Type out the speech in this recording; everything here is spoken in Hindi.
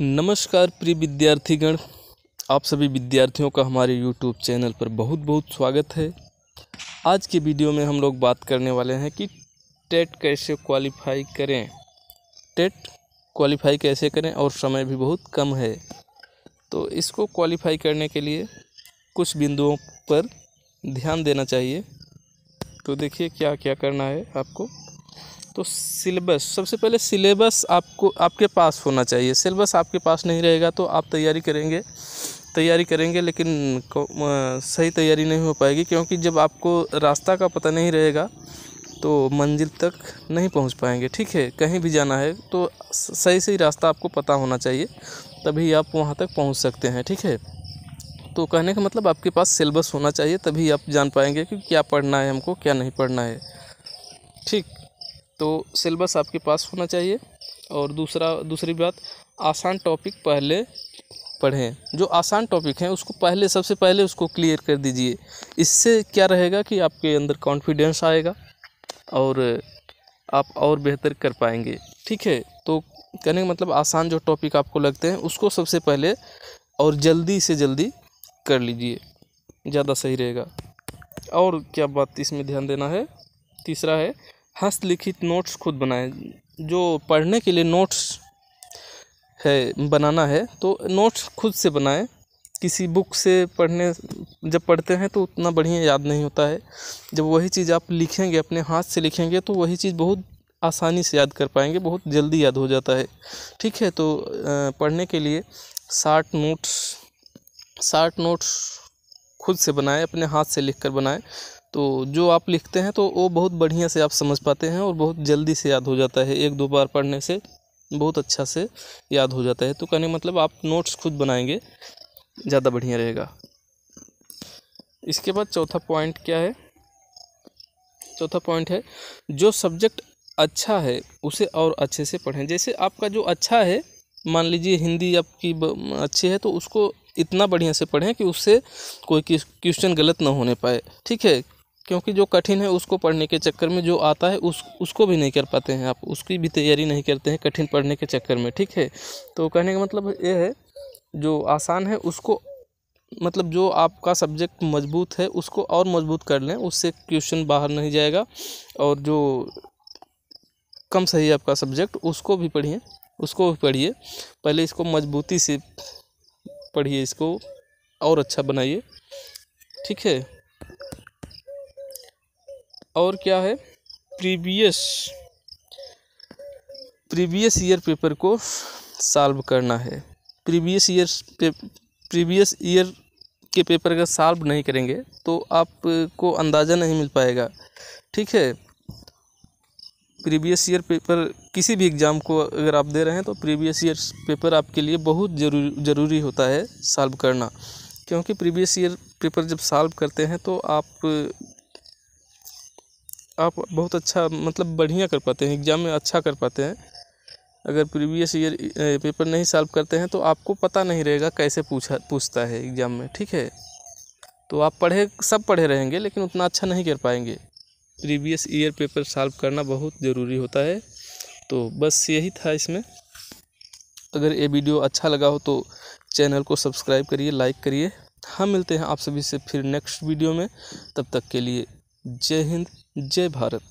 नमस्कार प्रिय विद्यार्थीगण आप सभी विद्यार्थियों का हमारे यूट्यूब चैनल पर बहुत बहुत स्वागत है आज के वीडियो में हम लोग बात करने वाले हैं कि टेट कैसे क्वालिफाई करें टेट क्वालिफाई कैसे करें और समय भी बहुत कम है तो इसको क्वालिफाई करने के लिए कुछ बिंदुओं पर ध्यान देना चाहिए तो देखिए क्या क्या करना है आपको तो सिलेबस सबसे पहले सिलेबस आपको आपके पास होना चाहिए सिलेबस आपके पास नहीं रहेगा तो आप तैयारी करेंगे तैयारी करेंगे लेकिन सही तैयारी नहीं हो पाएगी क्योंकि जब आपको रास्ता का पता नहीं रहेगा तो मंजिल तक नहीं पहुंच पाएंगे ठीक है कहीं भी जाना है तो सही सही रास्ता आपको पता होना चाहिए तभी आप वहाँ तक पहुँच सकते हैं ठीक है तो कहने का मतलब आपके पास सिलेबस होना चाहिए तभी आप जान पाएंगे कि क्या पढ़ना है हमको क्या नहीं पढ़ना है ठीक तो सिलेबस आपके पास होना चाहिए और दूसरा दूसरी बात आसान टॉपिक पहले पढ़ें जो आसान टॉपिक हैं उसको पहले सबसे पहले उसको क्लियर कर दीजिए इससे क्या रहेगा कि आपके अंदर कॉन्फिडेंस आएगा और आप और बेहतर कर पाएंगे ठीक है तो कहने का मतलब आसान जो टॉपिक आपको लगते हैं उसको सबसे पहले और जल्दी से जल्दी कर लीजिए ज़्यादा सही रहेगा और क्या बात इसमें ध्यान देना है तीसरा है हस्तलिखित नोट्स खुद बनाएं जो पढ़ने के लिए नोट्स है बनाना है तो नोट्स खुद से बनाएं किसी बुक से पढ़ने जब पढ़ते हैं तो उतना बढ़िया याद नहीं होता है जब वही चीज़ आप लिखेंगे अपने हाथ से लिखेंगे तो वही चीज़ बहुत आसानी से याद कर पाएंगे बहुत जल्दी याद हो जाता है ठीक है तो पढ़ने के लिए शार्ट नोट्स शार्ट नोट्स खुद से बनाएं अपने हाथ से लिख कर बनाएं तो जो आप लिखते हैं तो वो बहुत बढ़िया से आप समझ पाते हैं और बहुत जल्दी से याद हो जाता है एक दो बार पढ़ने से बहुत अच्छा से याद हो जाता है तो कहने मतलब आप नोट्स खुद बनाएंगे ज़्यादा बढ़िया रहेगा इसके बाद चौथा पॉइंट क्या है चौथा पॉइंट है जो सब्जेक्ट अच्छा है उसे और अच्छे से पढ़ें जैसे आपका जो अच्छा है मान लीजिए हिंदी आपकी अच्छी है तो उसको इतना बढ़िया से पढ़ें कि उससे कोई क्वेश्चन गलत ना होने पाए ठीक है क्योंकि जो कठिन है उसको पढ़ने के चक्कर में जो आता है उस उसको भी नहीं कर पाते हैं आप उसकी भी तैयारी नहीं करते हैं कठिन पढ़ने के चक्कर में ठीक है तो कहने का मतलब ये है जो आसान है उसको मतलब जो आपका सब्जेक्ट मजबूत है उसको और मजबूत कर लें उससे क्वेश्चन बाहर नहीं जाएगा और जो कम सही आपका सब्जेक्ट उसको भी पढ़िए उसको भी पढ़िए पहले इसको मजबूती से पढ़िए इसको और अच्छा बनाइए ठीक है और क्या है प्रीवियस प्रीवियस ईयर पेपर को सॉल्व करना है प्रीवियस ईयर प्रीवियस ईयर के पेपर अगर सॉल्व नहीं करेंगे तो आपको अंदाज़ा नहीं मिल पाएगा ठीक है प्रीवियस ईयर पेपर किसी भी एग्ज़ाम को अगर आप दे रहे हैं तो प्रीवियस ईयर पेपर आपके लिए बहुत जरूरी ज़रूरी होता है सॉल्व करना क्योंकि प्रीवियस ईयर पेपर जब सॉल्व करते हैं तो आप आप बहुत अच्छा मतलब बढ़िया कर पाते हैं एग्ज़ाम में अच्छा कर पाते हैं अगर प्रीवियस ईयर पेपर नहीं सॉल्व करते हैं तो आपको पता नहीं रहेगा कैसे पूछा पूछता है एग्ज़ाम में ठीक है तो आप पढ़े सब पढ़े रहेंगे लेकिन उतना अच्छा नहीं कर पाएंगे प्रीवियस ईयर पेपर सॉल्व करना बहुत ज़रूरी होता है तो बस यही था इसमें अगर ये वीडियो अच्छा लगा हो तो चैनल को सब्सक्राइब करिए लाइक करिए हम मिलते हैं आप सभी से फिर नेक्स्ट वीडियो में तब तक के लिए जय हिंद जय भारत